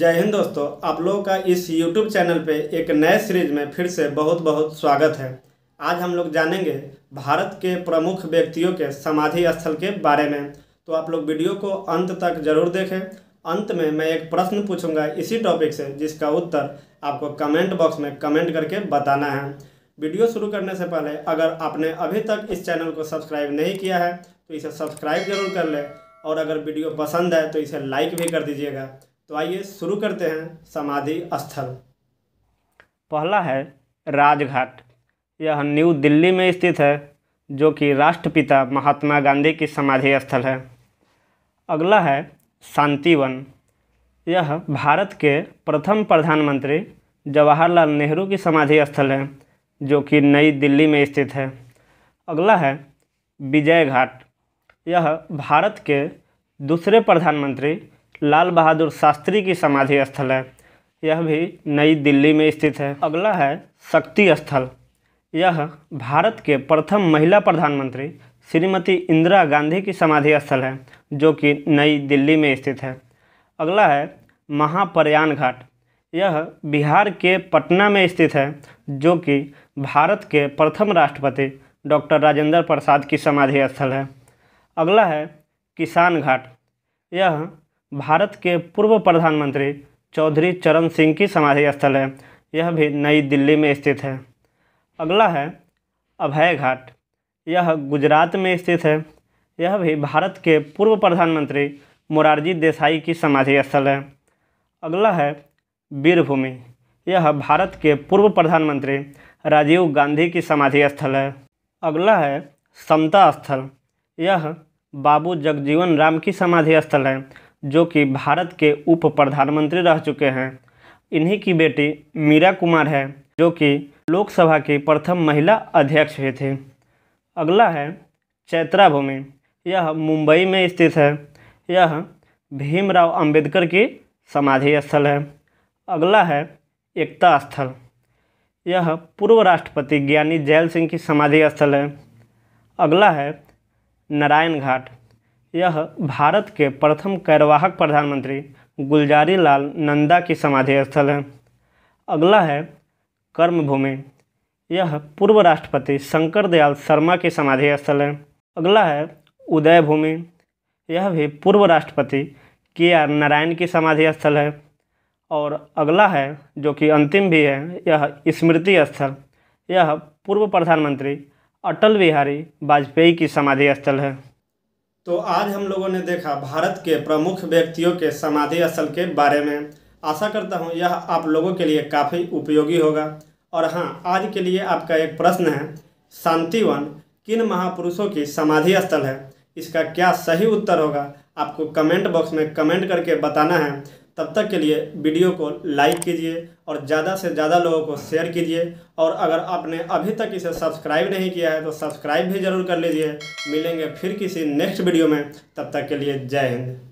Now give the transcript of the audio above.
जय हिंद दोस्तों आप लोगों का इस YouTube चैनल पे एक नए सीरीज में फिर से बहुत बहुत स्वागत है आज हम लोग जानेंगे भारत के प्रमुख व्यक्तियों के समाधि स्थल के बारे में तो आप लोग वीडियो को अंत तक जरूर देखें अंत में मैं एक प्रश्न पूछूंगा इसी टॉपिक से जिसका उत्तर आपको कमेंट बॉक्स में कमेंट करके बताना है वीडियो शुरू करने से पहले अगर आपने अभी तक इस चैनल को सब्सक्राइब नहीं किया है तो इसे सब्सक्राइब जरूर कर लें और अगर वीडियो पसंद है तो इसे लाइक भी कर दीजिएगा तो आइए शुरू करते हैं समाधि स्थल पहला है राजघाट यह न्यू दिल्ली में स्थित है जो कि राष्ट्रपिता महात्मा गांधी की समाधि स्थल है अगला है शांतिवन यह भारत के प्रथम प्रधानमंत्री जवाहरलाल नेहरू की समाधि स्थल है जो कि नई दिल्ली में स्थित है अगला है विजय घाट यह भारत के दूसरे प्रधानमंत्री लाल बहादुर शास्त्री की समाधि स्थल है यह भी नई दिल्ली में स्थित है अगला है शक्ति स्थल यह भारत के प्रथम महिला प्रधानमंत्री श्रीमती इंदिरा गांधी की समाधि स्थल है जो कि नई दिल्ली में स्थित है अगला है महाप्रयाण घाट यह बिहार के पटना में स्थित है जो कि भारत के प्रथम राष्ट्रपति डॉक्टर राजेंद्र प्रसाद की समाधि स्थल है अगला है किसान घाट यह भारत के पूर्व प्रधानमंत्री चौधरी चरण सिंह की समाधि स्थल है यह भी नई दिल्ली में स्थित है अगला है अभय घाट यह गुजरात में स्थित है यह भी भारत के पूर्व प्रधानमंत्री मोरारजी देसाई की समाधि स्थल है अगला है वीरभूमि यह भारत के पूर्व प्रधानमंत्री राजीव गांधी की समाधि स्थल है अगला है समता स्थल यह बाबू जगजीवन राम की समाधि स्थल है जो कि भारत के उप प्रधानमंत्री रह चुके हैं इन्हीं की बेटी मीरा कुमार है जो कि लोकसभा की प्रथम महिला अध्यक्ष भी थी अगला है चैत्रा भूमि यह मुंबई में स्थित है यह भीमराव अंबेडकर की समाधि स्थल है अगला है एकता स्थल यह पूर्व राष्ट्रपति ज्ञानी जैल सिंह की समाधि स्थल है अगला है नारायण घाट यह भारत के प्रथम कैरवाहक प्रधानमंत्री गुलजारी लाल नंदा की समाधि स्थल है अगला है कर्मभूमि यह पूर्व राष्ट्रपति शंकर दयाल शर्मा की समाधि स्थल है अगला है उदय भूमि यह भी पूर्व राष्ट्रपति के आर नारायण की समाधि स्थल है और अगला है जो कि अंतिम भी है यह स्मृति स्थल यह पूर्व प्रधानमंत्री अटल बिहारी वाजपेयी की समाधि स्थल है तो आज हम लोगों ने देखा भारत के प्रमुख व्यक्तियों के समाधि स्थल के बारे में आशा करता हूँ यह आप लोगों के लिए काफ़ी उपयोगी होगा और हाँ आज के लिए आपका एक प्रश्न है शांतिवन किन महापुरुषों की समाधि स्थल है इसका क्या सही उत्तर होगा आपको कमेंट बॉक्स में कमेंट करके बताना है तब तक के लिए वीडियो को लाइक कीजिए और ज़्यादा से ज़्यादा लोगों को शेयर कीजिए और अगर आपने अभी तक इसे सब्सक्राइब नहीं किया है तो सब्सक्राइब भी ज़रूर कर लीजिए मिलेंगे फिर किसी नेक्स्ट वीडियो में तब तक के लिए जय हिंद